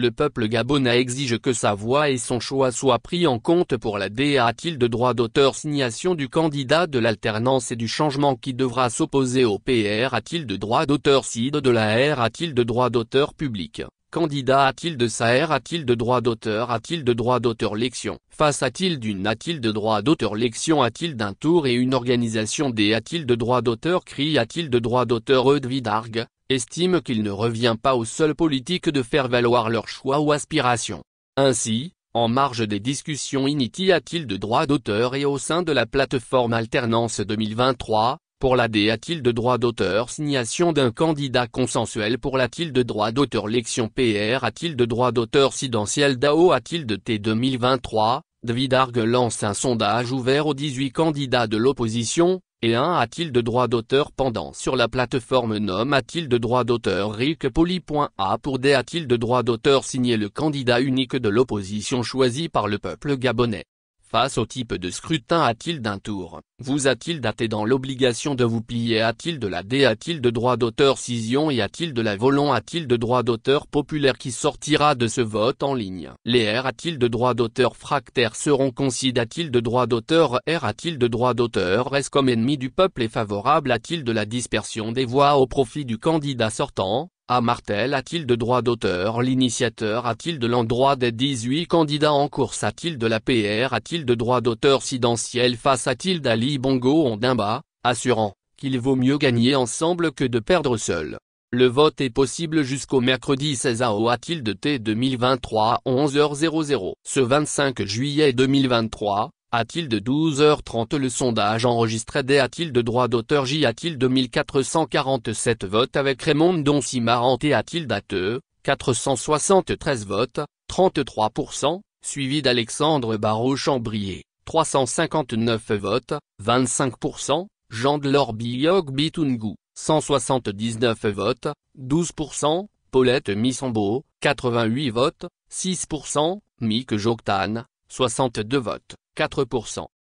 Le peuple gabonais exige que sa voix et son choix soient pris en compte pour la a t il de droit d'auteur signation du candidat de l'alternance et du changement qui devra s'opposer au PR a-t-il de droit d'auteur Cide de la R a-t-il de droit d'auteur public Candidat a-t-il de sa R a-t-il de droit d'auteur a-t-il de droit d'auteur lection Face a-t-il d'une a-t-il de droit d'auteur lection a-t-il d'un tour et une organisation des a-t-il de droit d'auteur cri a-t-il de droit d'auteur eudvidargue estime qu'il ne revient pas aux seuls politiques de faire valoir leurs choix ou aspirations. Ainsi, en marge des discussions initi a-t-il de droits d'auteur et au sein de la plateforme Alternance 2023, pour la D a-t-il de droit d'auteur signation d'un candidat consensuel pour l'a-t-il de droit d'auteur lection PR a-t-il de droit d'auteur sidentiel DAO a-t-il de T 2023 David lance un sondage ouvert aux 18 candidats de l'opposition, et 1 a-t-il de droit d'auteur pendant sur la plateforme Nom a-t-il de droit d'auteur Rick A pour D a-t-il de droit d'auteur signé le candidat unique de l'opposition choisi par le peuple gabonais Face au type de scrutin a-t-il d'un tour Vous a-t-il daté dans l'obligation de vous plier A-t-il de la D A-t-il de droit d'auteur scission Y a-t-il de la volon A-t-il de droit d'auteur populaire qui sortira de ce vote en ligne Les R a-t-il de droit d'auteur fractaire seront considérés A-t-il de droit d'auteur R a-t-il de droit d'auteur reste comme ennemi du peuple et favorable A-t-il de la dispersion des voix au profit du candidat sortant a. Martel a-t-il de droit d'auteur L'initiateur a-t-il de l'endroit des 18 candidats en course A-t-il de la PR A-t-il de droit d'auteur Sidentiel face à t il d'Ali Bongo Ondimba, assurant qu'il vaut mieux gagner ensemble que de perdre seul. Le vote est possible jusqu'au mercredi 16 AO a-t-il de T 2023 à 11h00. Ce 25 juillet 2023, a-t-il de 12h30 le sondage enregistré des A-t-il de droit d'auteur J A-t-il de 1447 votes avec Raymond Simarante et A-t-il dateux, 473 votes, 33%, suivi d'Alexandre Barreau-Chambrier, 359 votes, 25%, Jean de Lorbiog Bitungu, 179 votes, 12%, Paulette Missambo, 88 votes, 6%, Mick Joktan, 62 votes. 4%.